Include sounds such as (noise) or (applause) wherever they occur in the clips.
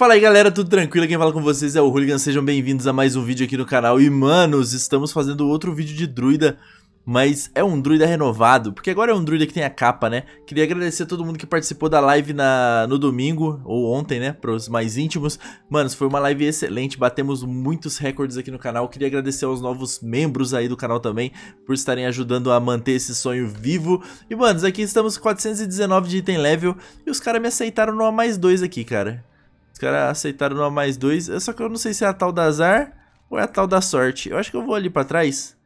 Fala aí galera, tudo tranquilo? Quem fala com vocês é o Hooligan, sejam bem-vindos a mais um vídeo aqui no canal. E manos, estamos fazendo outro vídeo de druida, mas é um druida renovado, porque agora é um druida que tem a capa, né? Queria agradecer a todo mundo que participou da live na, no domingo, ou ontem, né, para os mais íntimos. Manos, foi uma live excelente, batemos muitos recordes aqui no canal. Queria agradecer aos novos membros aí do canal também, por estarem ajudando a manter esse sonho vivo. E manos, aqui estamos 419 de item level, e os caras me aceitaram no A mais 2 aqui, cara caras aceitaram uma mais dois. É, só que eu não sei se é a tal do azar ou é a tal da sorte. Eu acho que eu vou ali pra trás.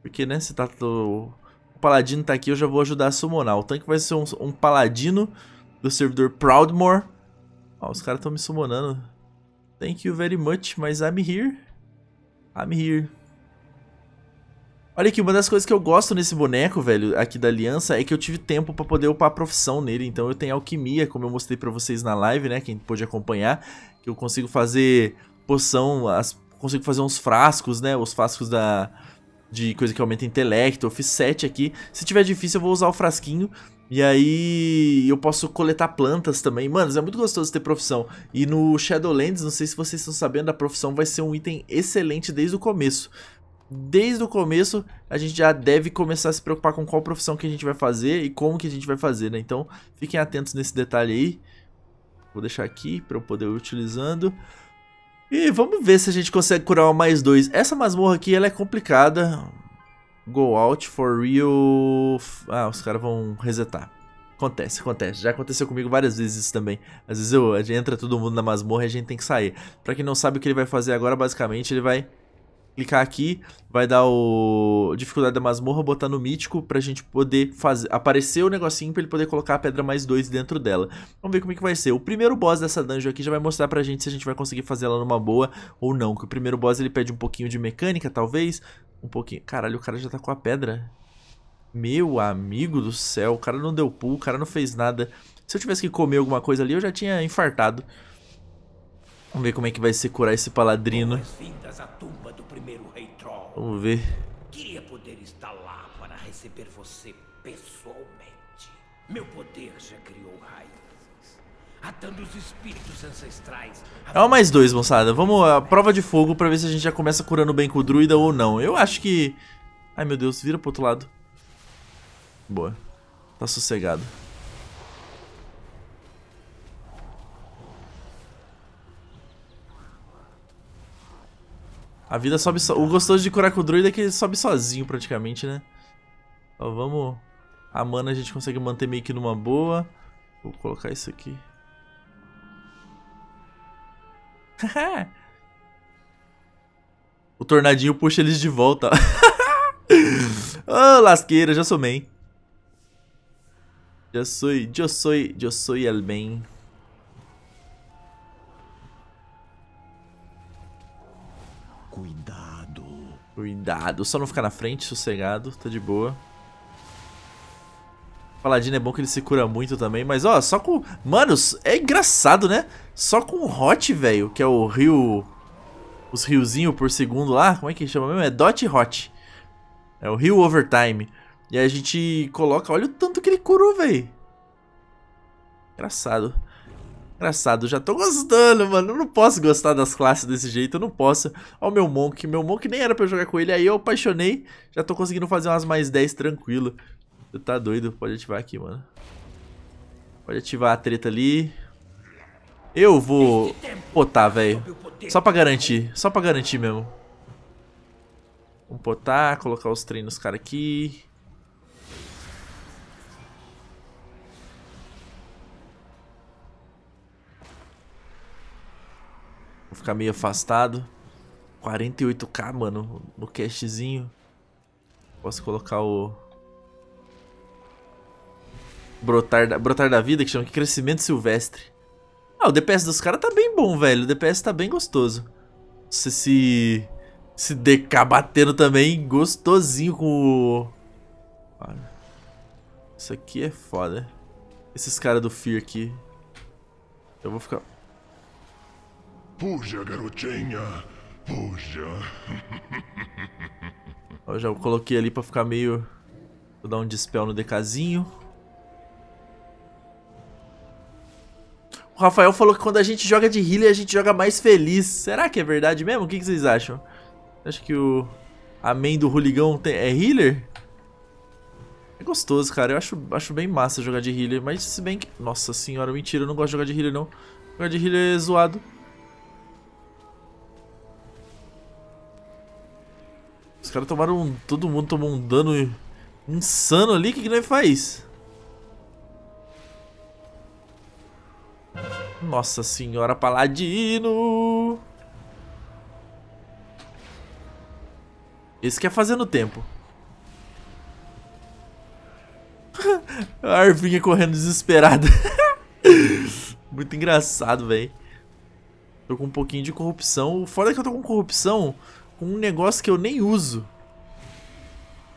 Porque, né, se tá... O paladino tá aqui, eu já vou ajudar a summonar. O tanque vai ser um, um paladino do servidor Proudmore. Ó, os caras estão me summonando. Thank you very much, mas I'm here. I'm here. Olha aqui, uma das coisas que eu gosto nesse boneco, velho, aqui da aliança, é que eu tive tempo pra poder upar a profissão nele. Então eu tenho alquimia, como eu mostrei pra vocês na live, né, quem pôde acompanhar, que eu consigo fazer poção, as, consigo fazer uns frascos, né, os frascos da... De coisa que aumenta intelecto, eu fiz 7 aqui. Se tiver difícil, eu vou usar o frasquinho. E aí eu posso coletar plantas também. Mano, é muito gostoso ter profissão. E no Shadowlands, não sei se vocês estão sabendo, a profissão vai ser um item excelente desde o começo desde o começo a gente já deve começar a se preocupar com qual profissão que a gente vai fazer e como que a gente vai fazer, né? Então fiquem atentos nesse detalhe aí. Vou deixar aqui para eu poder ir utilizando. E vamos ver se a gente consegue curar uma mais dois. Essa masmorra aqui ela é complicada. Go out for real. Ah, os caras vão resetar. Acontece, acontece. Já aconteceu comigo várias vezes isso também. Às vezes eu, entra todo mundo na masmorra e a gente tem que sair. Pra quem não sabe o que ele vai fazer agora, basicamente, ele vai clicar aqui, vai dar o dificuldade da masmorra, botar no mítico pra gente poder fazer aparecer o negocinho pra ele poder colocar a pedra mais 2 dentro dela. Vamos ver como é que vai ser. O primeiro boss dessa dungeon aqui já vai mostrar pra gente se a gente vai conseguir fazer ela numa boa ou não, que o primeiro boss ele pede um pouquinho de mecânica, talvez, um pouquinho. Caralho, o cara já tá com a pedra. Meu amigo do céu, o cara não deu pulo, o cara não fez nada. Se eu tivesse que comer alguma coisa ali, eu já tinha infartado. Vamos ver como é que vai se curar esse paladrino. Vamos ver. Queria poder estar lá para receber você pessoalmente. Meu poder já criou raízes, atando os espíritos ancestrais. É o mais dois, moçada. Vamos a prova de fogo para ver se a gente já começa curando bem com o druida ou não. Eu acho que... Ai, meu Deus, vira pro outro lado. Boa. Tá sossegado. A vida sobe so... O gostoso de curar com o druida é que ele sobe sozinho praticamente, né? Então vamos... A mana a gente consegue manter meio que numa boa. Vou colocar isso aqui. (laughs) o tornadinho puxa eles de volta. oh, (laughs) lasqueira, já sou main. Já sou, já sou, já sou el bem. Cuidado. Cuidado. Só não ficar na frente, sossegado. Tá de boa. Paladino é bom que ele se cura muito também, mas ó, só com... Mano, é engraçado, né? Só com o Hot, velho, que é o rio... Os riozinhos por segundo lá, como é que chama mesmo? É Dot Hot. É o rio Overtime. E aí a gente coloca, olha o tanto que ele curou, velho. Engraçado. Engraçado, já tô gostando, mano. Eu não posso gostar das classes desse jeito, eu não posso. Ó o meu Monk, meu Monk nem era pra eu jogar com ele, aí eu apaixonei. Já tô conseguindo fazer umas mais 10 tranquilo. Você tá doido, pode ativar aqui, mano. Pode ativar a treta ali. Eu vou potar velho. Só pra garantir, só pra garantir mesmo. Vamos potar colocar os treinos, cara, aqui. Vou ficar meio afastado. 48k, mano, no castzinho. Posso colocar o... Brotar da, brotar da vida, que chama aqui crescimento silvestre. Ah, o DPS dos caras tá bem bom, velho. O DPS tá bem gostoso. Você se... Se DK batendo também gostosinho com o... Isso aqui é foda. Esses caras do Fear aqui. Eu vou ficar... Puja garotinha. Puja. Eu já coloquei ali pra ficar meio... Vou dar um dispel no decazinho. O Rafael falou que quando a gente joga de healer, a gente joga mais feliz. Será que é verdade mesmo? O que, vocês acham? Acho que o amém do Ruligão é healer? É gostoso, cara. Eu acho, acho bem massa jogar de healer, mas se bem que... Nossa senhora, mentira, eu não gosto de jogar de healer, não. Jogar de healer é zoado. Os caras tomaram. Todo mundo tomou um dano insano ali. O que, que nós faz? Nossa senhora, paladino! Esse quer é fazer no tempo. (laughs) A Arvinha correndo desesperada. (laughs) Muito engraçado, velho. Tô com um pouquinho de corrupção. Fora é que eu tô com corrupção, com um negócio que eu nem uso.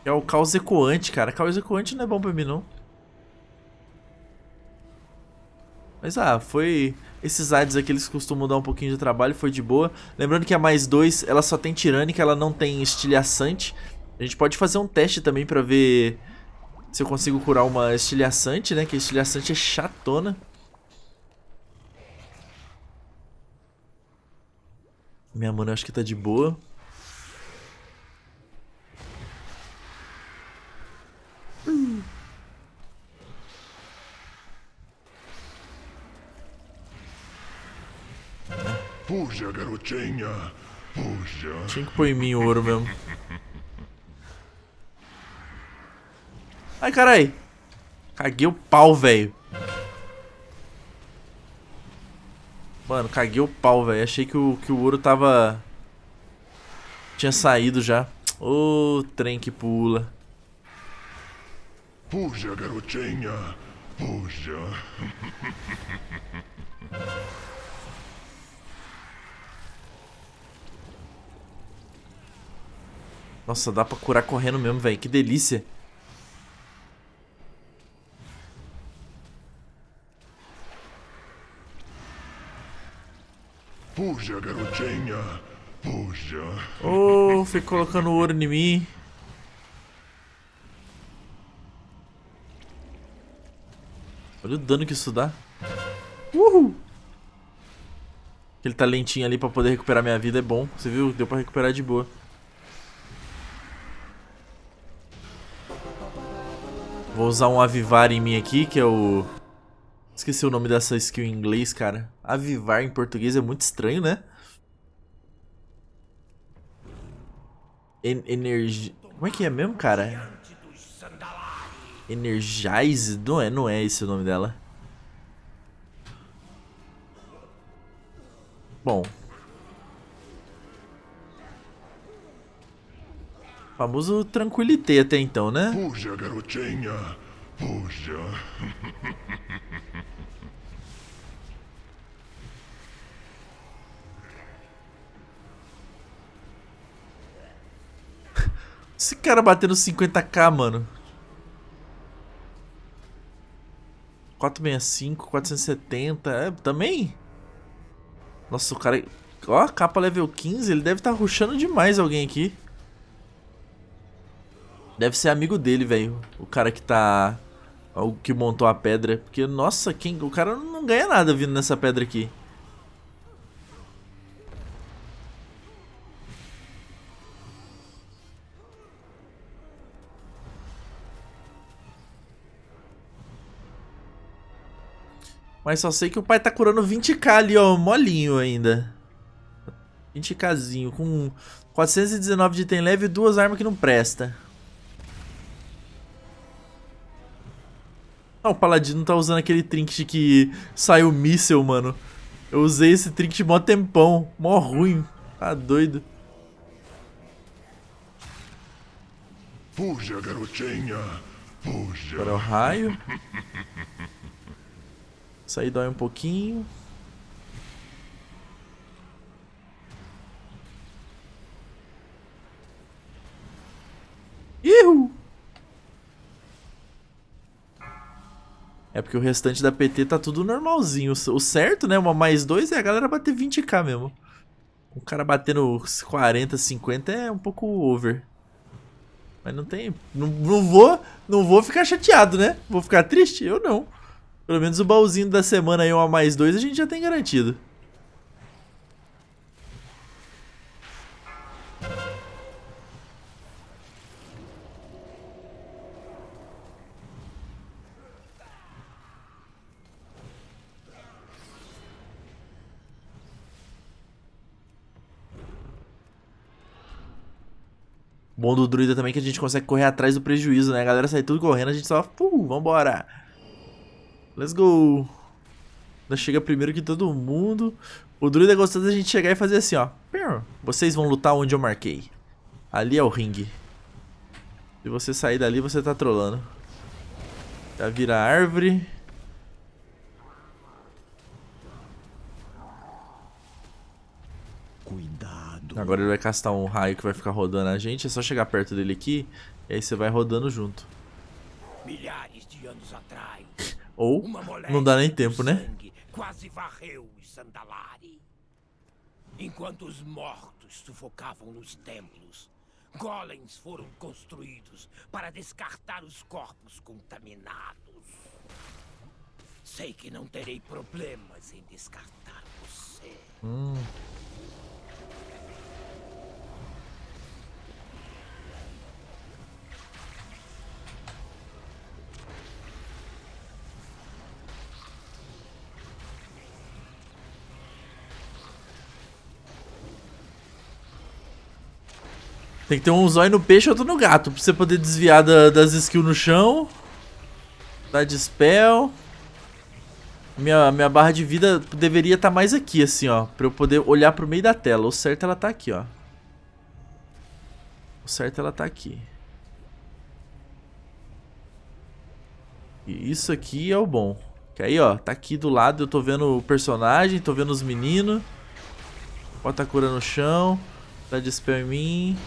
Que é o caos ecoante, cara. Caos ecoante não é bom pra mim, não. Mas ah, foi... Esses ads aqui, eles costumam dar um pouquinho de trabalho, foi de boa. Lembrando que a mais dois ela só tem tirânica, ela não tem estilhaçante. A gente pode fazer um teste também pra ver se eu consigo curar uma estilhaçante, né? Que estilhaçante é chatona. Minha mana acho que tá de boa. Fuja, garotinha. Fuja. Tinha que pôr em mim o ouro mesmo. Ai, carai. Caguei o pau, velho. Mano, caguei o pau, velho. Achei que o, que o ouro tava... Tinha saído já. Ô, oh, trem que pula. Fuja, garotinha. Fuja. (laughs) Nossa, dá pra curar correndo mesmo, velho. Que delícia. Puja, garotinha. Puja. Oh, fui colocando ouro em mim. Olha o dano que isso dá. Uhul! Aquele talentinho tá ali pra poder recuperar minha vida é bom. Você viu? Deu pra recuperar de boa. Vou usar um avivar em mim aqui, que é o... Esqueci o nome dessa skill em inglês, cara. Avivar em português é muito estranho, né? En energia... Como é que é mesmo, cara? Energize? Não é, não é esse o nome dela. Bom, Famoso tranquilité até então, né? Puxa, garotinha. puxa! (laughs) Esse cara batendo 50k, mano. 465, 470, é, também? Nossa, o cara... Ó, capa level 15, ele deve estar tá ruxando demais alguém aqui. Deve ser amigo dele, velho. O cara que tá. O que montou a pedra. Porque, nossa, quem... o cara não ganha nada vindo nessa pedra aqui. Mas só sei que o pai tá curando 20k ali, ó, molinho ainda. 20kzinho, com 419 de item leve e duas armas que não presta. Ah, o Paladino tá usando aquele trinket que sai o míssel, mano. Eu usei esse trinket mó tempão. Mó ruim. Tá doido. Fuja, garotinha. Fuja. Agora é o raio. Isso aí dói um pouquinho. Ihu! É porque o restante da PT tá tudo normalzinho. O certo, né? Uma mais dois é a galera bater 20k mesmo. O cara batendo 40, 50 é um pouco over. Mas não tem... Não, não vou... Não vou ficar chateado, né? Vou ficar triste? Eu não. Pelo menos o baúzinho da semana aí, uma mais dois, a gente já tem garantido. Bom do druida também que a gente consegue correr atrás do prejuízo, né? A galera sai tudo correndo, a gente só... Uh, vambora! Let's go! Ainda chega primeiro que todo mundo. O druida é gostoso da gente chegar e fazer assim, ó. Vocês vão lutar onde eu marquei. Ali é o ringue. Se você sair dali, você tá trolando. Já vira árvore. Agora ele vai castar um raio que vai ficar rodando a gente. É só chegar perto dele aqui. E aí você vai rodando junto. Milhares de anos atrás. Ou não dá nem tempo, né? Quase varreu os Sandalari. Enquanto os mortos sufocavam nos templos, golems foram construídos para descartar os corpos contaminados. Sei que não terei problemas em descartar você. Hum. Tem que ter um zóio no peixe e outro no gato, pra você poder desviar da, das skills no chão. Dar dispel. Minha, minha barra de vida deveria estar tá mais aqui, assim, ó. Pra eu poder olhar pro meio da tela. O certo é ela tá aqui, ó. O certo é ela tá aqui. E isso aqui é o bom. Que aí, ó, tá aqui do lado, eu tô vendo o personagem, tô vendo os meninos. Bota a cura no chão. Dá dispel em mim.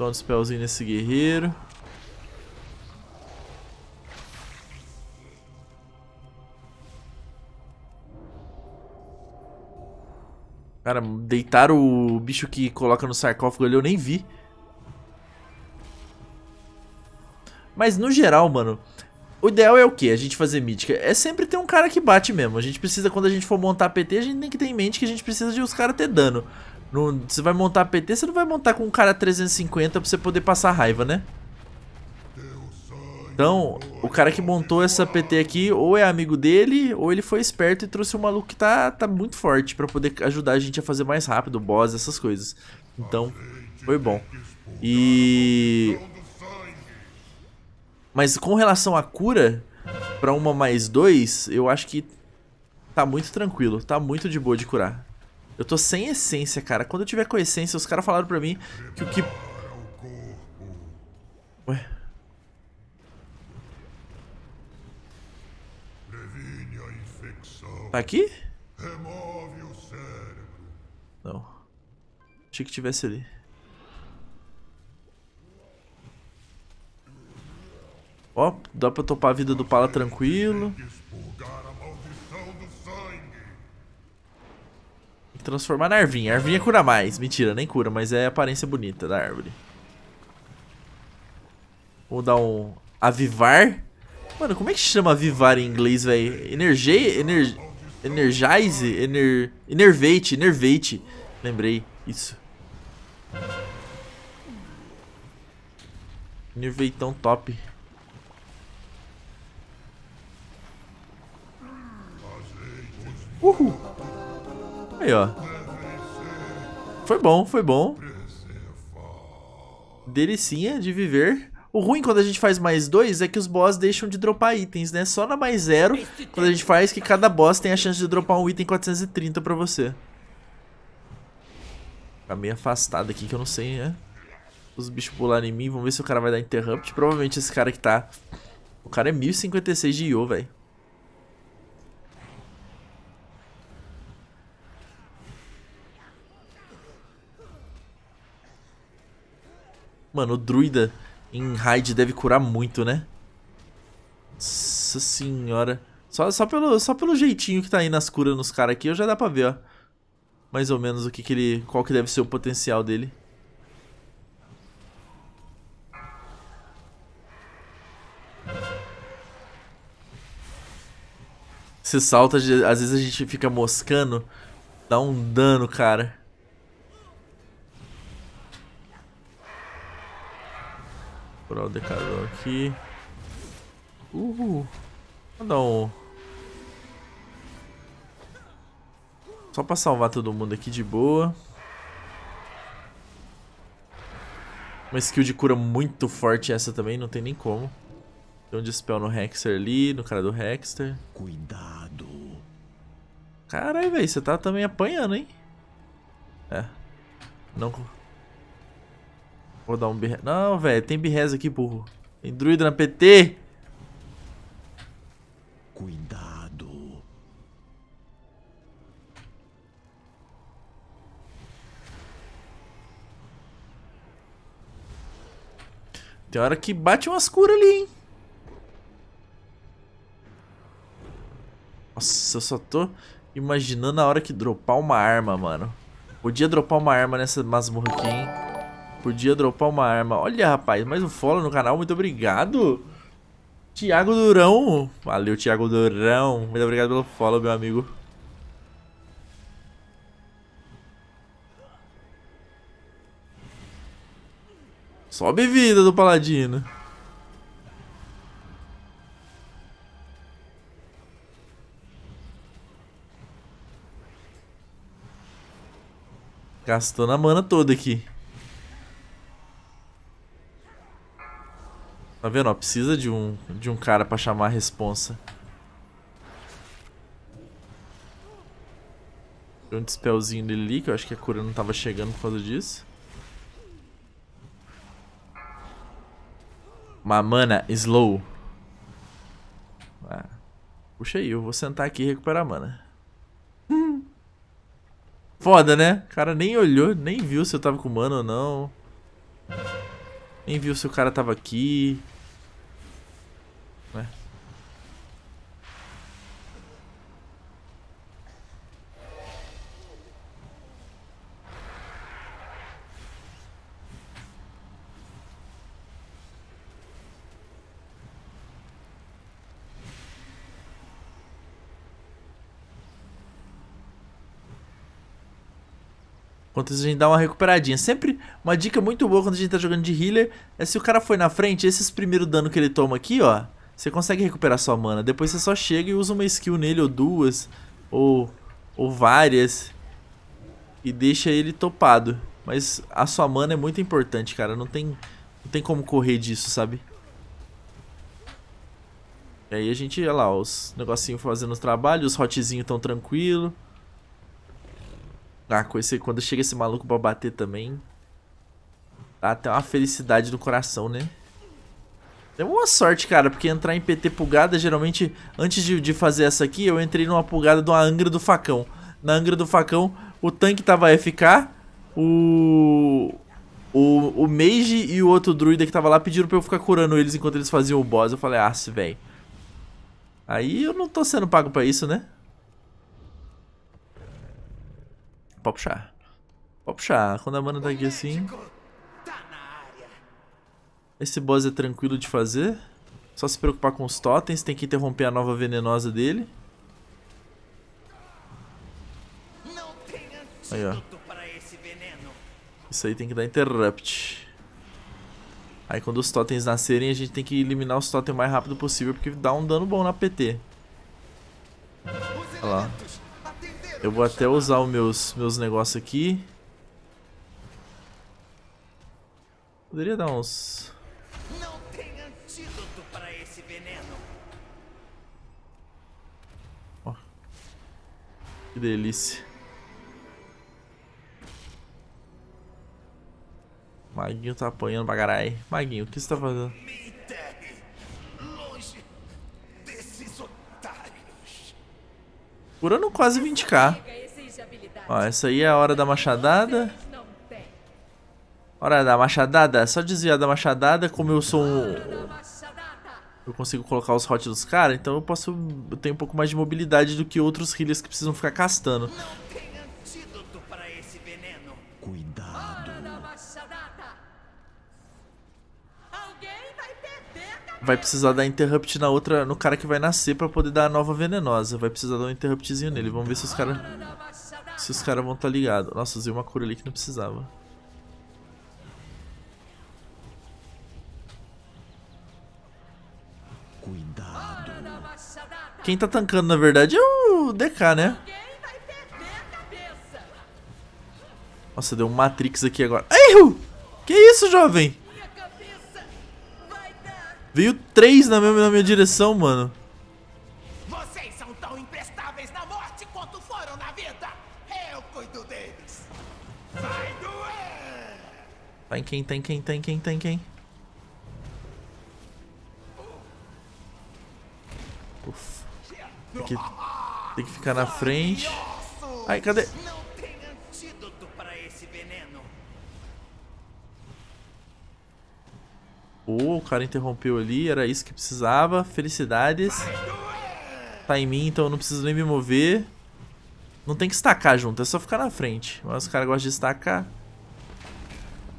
Dá um spellzinho nesse guerreiro. Cara, deitaram o bicho que coloca no sarcófago ali, eu nem vi. Mas no geral, mano, o ideal é o quê A gente fazer mítica. É sempre ter um cara que bate mesmo. A gente precisa, quando a gente for montar PT, a gente tem que ter em mente que a gente precisa de os caras ter dano você vai montar PT, você não vai montar com um cara 350 pra você poder passar raiva, né? Então, o cara que montou essa PT aqui, ou é amigo dele, ou ele foi esperto e trouxe um maluco que tá, tá muito forte pra poder ajudar a gente a fazer mais rápido, boss, essas coisas. Então, foi bom. E... Mas com relação à cura, pra uma mais dois, eu acho que tá muito tranquilo, tá muito de boa de curar. Eu tô sem essência, cara. Quando eu tiver com essência, os caras falaram pra mim que o que... Ué? Tá aqui? Não. Achei que tivesse ali. Ó, dá pra topar a vida do Pala tranquilo. transformar na ervinha. A ervinha cura mais. Mentira, nem cura, mas é a aparência bonita da árvore. Vou dar um... Avivar? Mano, como é que chama avivar em inglês, velho? Energei... Ener... Energize? Ener... Enervate, enervate. Lembrei. Isso. Enerveitão top. Uhul. Aí, ó. Foi bom, foi bom. Delicinha é de viver. O ruim quando a gente faz mais dois é que os boss deixam de dropar itens, né? Só na mais zero, quando a gente faz, que cada boss tem a chance de dropar um item 430 pra você. Tá meio afastado aqui que eu não sei, né? Os bichos pularam em mim, vamos ver se o cara vai dar interrupt. Provavelmente esse cara que tá... O cara é 1056 de IO, velho. Mano, o druida em raid deve curar muito, né? Nossa senhora. Só, só, pelo, só pelo jeitinho que tá aí nas curas nos caras aqui, já dá pra ver, ó. Mais ou menos o que, que ele. qual que deve ser o potencial dele. Você salta, às vezes a gente fica moscando, dá um dano, cara. procurar o Decador aqui. Uhul. Vou dar um... Só pra salvar todo mundo aqui de boa. Uma skill de cura muito forte essa também, não tem nem como. Tem um dispel no Hexer ali, no cara do Hexter. Cuidado. Caralho, velho, você tá também apanhando, hein? É. Não... Vou dar um birrez. Não, velho, tem birrez aqui, burro. Tem druida na PT. Cuidado. Tem hora que bate umas curas ali, hein? Nossa, eu só tô imaginando a hora que dropar uma arma, mano. Podia dropar uma arma nessa masmorra aqui, hein? Podia dropar uma arma. Olha, rapaz, mais um follow no canal, muito obrigado. Tiago Durão. Valeu, Tiago Durão. Muito obrigado pelo follow, meu amigo. Sobe vida do Paladino. Gastando a mana toda aqui. vendo? Ó, precisa de um, de um cara pra chamar a responsa. Tem um dispelzinho dele ali, que eu acho que a cura não tava chegando por causa disso. Mamana, slow. Ah, puxa aí, eu vou sentar aqui e recuperar a mana. (laughs) Foda, né? O cara nem olhou, nem viu se eu tava com mana ou não. Nem viu se o cara tava aqui né? Enquanto isso, a gente dá uma recuperadinha. Sempre uma dica muito boa quando a gente tá jogando de healer é se o cara foi na frente, esses primeiros dano que ele toma aqui, ó. Você consegue recuperar sua mana. Depois você só chega e usa uma skill nele, ou duas, ou, ou várias. E deixa ele topado. Mas a sua mana é muito importante, cara. Não tem, não tem como correr disso, sabe? E aí a gente, olha lá, os negocinhos fazendo os trabalhos, os hotzinhos tão tranquilo. Ah, esse, quando chega esse maluco pra bater também, dá até uma felicidade no coração, né? É boa sorte, cara, porque entrar em PT pulgada, geralmente, antes de, de fazer essa aqui, eu entrei numa pulgada de uma Angra do Facão. Na Angra do Facão, o tanque tava FK, o... O, o Mage e o outro druida que tava lá pediram pra eu ficar curando eles enquanto eles faziam o boss. Eu falei, ah, velho. Aí eu não tô sendo pago pra isso, né? Pode puxar. Pode puxar. Quando a mana tá aqui assim... Esse boss é tranquilo de fazer. Só se preocupar com os totens, tem que interromper a nova venenosa dele. Aí, ó. Isso aí tem que dar interrupt. Aí quando os totens nascerem, a gente tem que eliminar os totens o mais rápido possível, porque dá um dano bom na PT. Olha lá. Eu vou até usar os meus, meus negócios aqui. Poderia dar uns... Não tem antídoto para esse veneno. Oh. Que delícia. Maguinho tá apanhando pra caralho. Maguinho, o que você tá fazendo? Me enterre longe desses otários. Curando quase 20k. Ó, essa aí é a hora da machadada. Hora da machadada. É só desviar da machadada, como eu sou um... Eu consigo colocar os hot dos caras, então eu posso... Eu tenho um pouco mais de mobilidade do que outros healers que precisam ficar castando. Cuidado. Vai precisar dar interrupt na outra, no cara que vai nascer pra poder dar a nova venenosa. Vai precisar dar um interruptzinho nele. Vamos ver se os caras... Se os caras vão estar tá ligados. Nossa, usei uma cura ali que não precisava. Quem tá tancando, na verdade, é o DK, né? Nossa, deu um Matrix aqui agora. Erro! Que isso, jovem? Veio três na minha, na minha direção, mano. Vocês são tão imprestáveis na morte quanto foram na vida. Eu cuido deles. Vai doer! Tá quem, tem, tá quem, tem, tá quem, tem, quem? tem que ficar na frente. Ai, cadê? Pô, o cara interrompeu ali, era isso que precisava. Felicidades. Tá em mim, então eu não preciso nem me mover. Não tem que estacar junto, é só ficar na frente. Mas os caras gostam de estacar.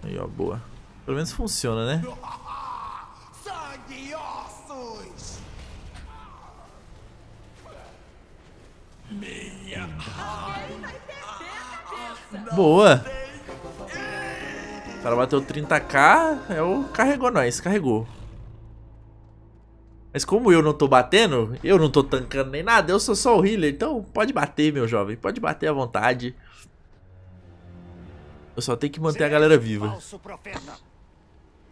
Aí, ó, boa. Pelo menos funciona, né? Boa. O cara bateu 30k, é o carregou nós, carregou. Mas como eu não tô batendo, eu não tô tancando nem nada, eu sou só o healer, então pode bater, meu jovem, pode bater à vontade. Eu só tenho que manter a galera viva.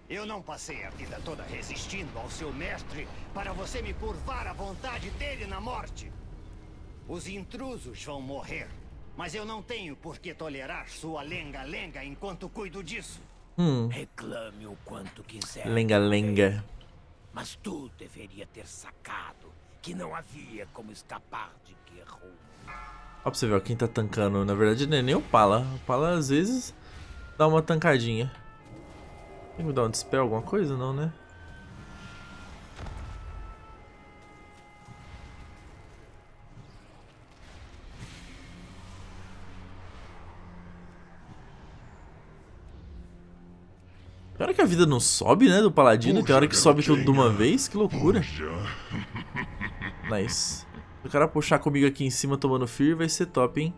Eu não passei a vida toda resistindo ao seu mestre para você me curvar a vontade dele na morte. Os intrusos vão morrer. Mas eu não tenho por que tolerar sua lenga-lenga enquanto cuido disso. Hum. Reclame o quanto quiser. Lenga-lenga. Mas tu deveria ter sacado que não havia como escapar de Guerrero. Ó pra você ver, ó, quem tá tancando, na verdade, não é nem o Pala. O Pala, às vezes, dá uma tancadinha. Tem que mudar um dispel, alguma coisa? Não, né? Tem hora que a vida não sobe, né, do paladino, tem hora que sobe tudo de uma vez, que loucura. Nice. Se o cara puxar comigo aqui em cima tomando Fear, vai ser top, hein?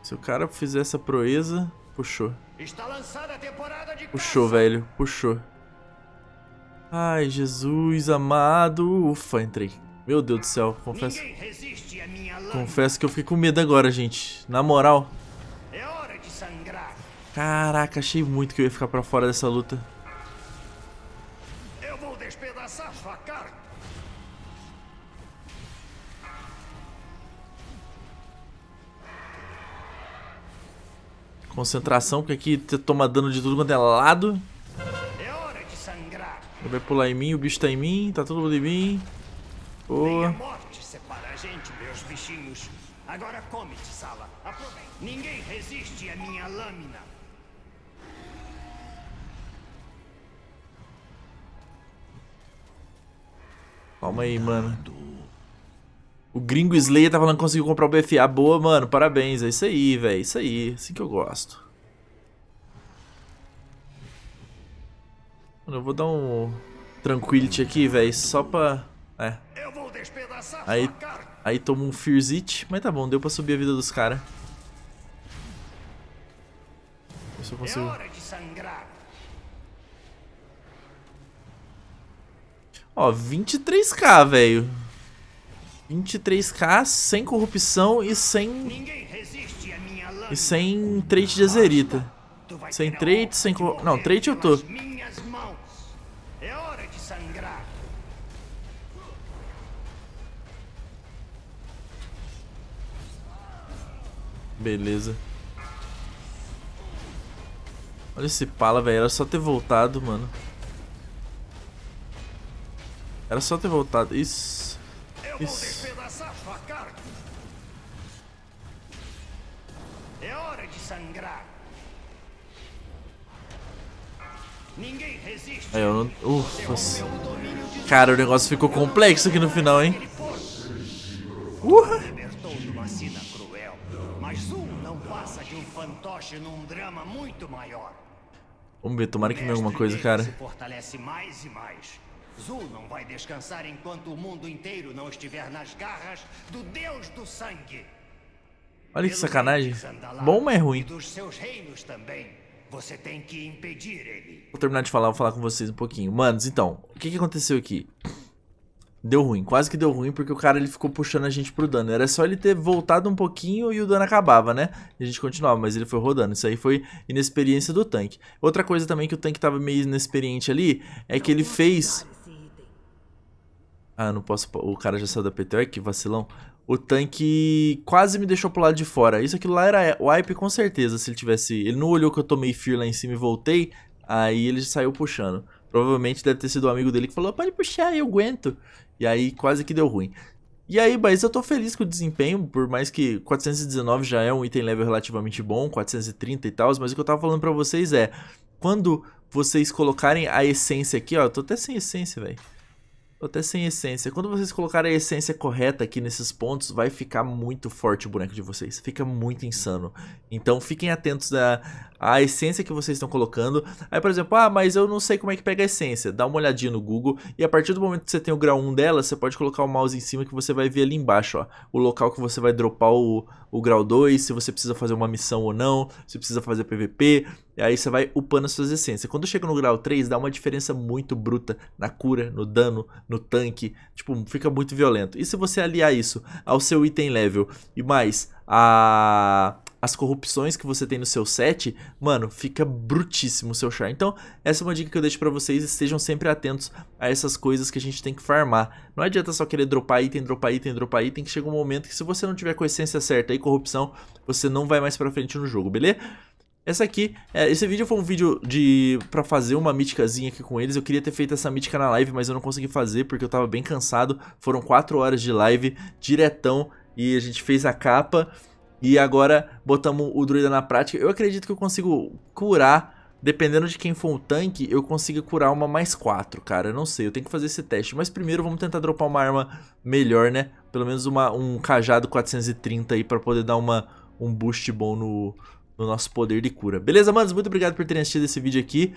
Se o cara fizer essa proeza... Puxou. Puxou, velho. Puxou. Ai, Jesus amado. Ufa, entrei. Meu Deus do céu, confesso. Confesso que eu fiquei com medo agora, gente. Na moral. Caraca, achei muito que eu ia ficar pra fora dessa luta. Eu vou despedaçar sua cara. Concentração, porque aqui toma dano de tudo quanto é lado. É hora de sangrar. Ele vai pular em mim, o bicho tá em mim, tá todo mundo em mim. Boa. Minha morte separa a gente, meus bichinhos. Agora come, Sala. Aproveita. Ninguém resiste à minha lâmina. Calma aí, mano. O gringo Slayer tá falando que conseguiu comprar o BFA. Boa, mano. Parabéns. É isso aí, velho. É isso aí. É assim que eu gosto. Mano, eu vou dar um tranquility aqui, velho. Só pra... É. Aí, aí toma um Firzit Mas tá bom. Deu pra subir a vida dos caras. Ver se eu consigo... Ó, 23k, velho. 23k sem corrupção e sem... E sem trait de azerita. Sem trait, sem... Não, trait eu tô. É Beleza. Olha esse pala, velho. Era só ter voltado, mano. Era só ter voltado. Isso. Isso. É hora de sangrar. Ninguém resiste. Aí, eu não... Ufa. Cara, o negócio ficou complexo aqui no final, hein? Uhum. Vamos ver, tomara que venha alguma coisa, cara. Zul não vai descansar enquanto o mundo inteiro não estiver nas garras do Deus do Sangue. Olha que sacanagem. Bom, mas é ruim. Vou terminar de falar, vou falar com vocês um pouquinho. Manos, então, o que, que aconteceu aqui? Deu ruim, quase que deu ruim, porque o cara ele ficou puxando a gente pro dano. Era só ele ter voltado um pouquinho e o dano acabava, né? E a gente continuava, mas ele foi rodando. Isso aí foi inexperiência do tanque. Outra coisa também que o tanque tava meio inexperiente ali, é que ele fez ah, não posso. O cara já saiu da PT. É que vacilão. O tanque quase me deixou pro lado de fora. Isso aquilo lá era wipe com certeza. Se ele tivesse. Ele não olhou que eu tomei fear lá em cima e voltei. Aí ele saiu puxando. Provavelmente deve ter sido o um amigo dele que falou: pode puxar, eu aguento. E aí quase que deu ruim. E aí, mas eu tô feliz com o desempenho, por mais que 419 já é um item level relativamente bom, 430 e tal, mas o que eu tava falando pra vocês é: quando vocês colocarem a essência aqui, ó, eu tô até sem essência, velho. Ou até sem essência. Quando vocês colocarem a essência correta aqui nesses pontos, vai ficar muito forte o boneco de vocês. Fica muito insano. Então fiquem atentos à a essência que vocês estão colocando. Aí, por exemplo, ah, mas eu não sei como é que pega a essência. Dá uma olhadinha no Google e a partir do momento que você tem o grau 1 dela, você pode colocar o mouse em cima que você vai ver ali embaixo, ó, o local que você vai dropar o o grau 2, se você precisa fazer uma missão ou não, se precisa fazer PVP, e aí você vai upando as suas essências. Quando chega no grau 3, dá uma diferença muito bruta na cura, no dano, no tanque, tipo, fica muito violento. E se você aliar isso ao seu item level e mais a as corrupções que você tem no seu set, mano, fica brutíssimo o seu char. Então, essa é uma dica que eu deixo pra vocês, estejam sempre atentos a essas coisas que a gente tem que farmar. Não adianta só querer dropar item, dropar item, dropar item, que chega um momento que se você não tiver com a essência certa e corrupção, você não vai mais pra frente no jogo, beleza? Essa aqui, é, esse vídeo foi um vídeo de para fazer uma míticazinha aqui com eles. Eu queria ter feito essa mítica na live, mas eu não consegui fazer porque eu tava bem cansado. Foram 4 horas de live diretão e a gente fez a capa. E agora botamos o druida na prática. Eu acredito que eu consigo curar Dependendo de quem for o tanque, eu consigo curar uma mais 4, cara. Eu não sei, eu tenho que fazer esse teste. Mas primeiro vamos tentar dropar uma arma melhor, né? Pelo menos uma, um cajado 430 aí pra poder dar uma, um boost bom no, no nosso poder de cura. Beleza, manos? Muito obrigado por terem assistido esse vídeo aqui.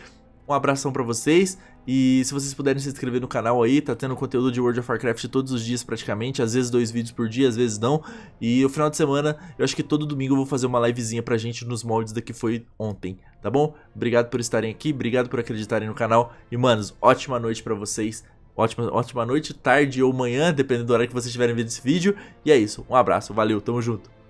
Um abração para vocês e se vocês puderem se inscrever no canal aí, tá tendo conteúdo de World of Warcraft todos os dias praticamente, às vezes dois vídeos por dia, às vezes não. E o final de semana, eu acho que todo domingo eu vou fazer uma livezinha pra gente nos moldes da que foi ontem, tá bom? Obrigado por estarem aqui, obrigado por acreditarem no canal e manos, ótima noite para vocês. Ótima, ótima noite, tarde ou manhã, dependendo do horário que vocês estiverem vendo esse vídeo. E é isso, um abraço, valeu, tamo junto.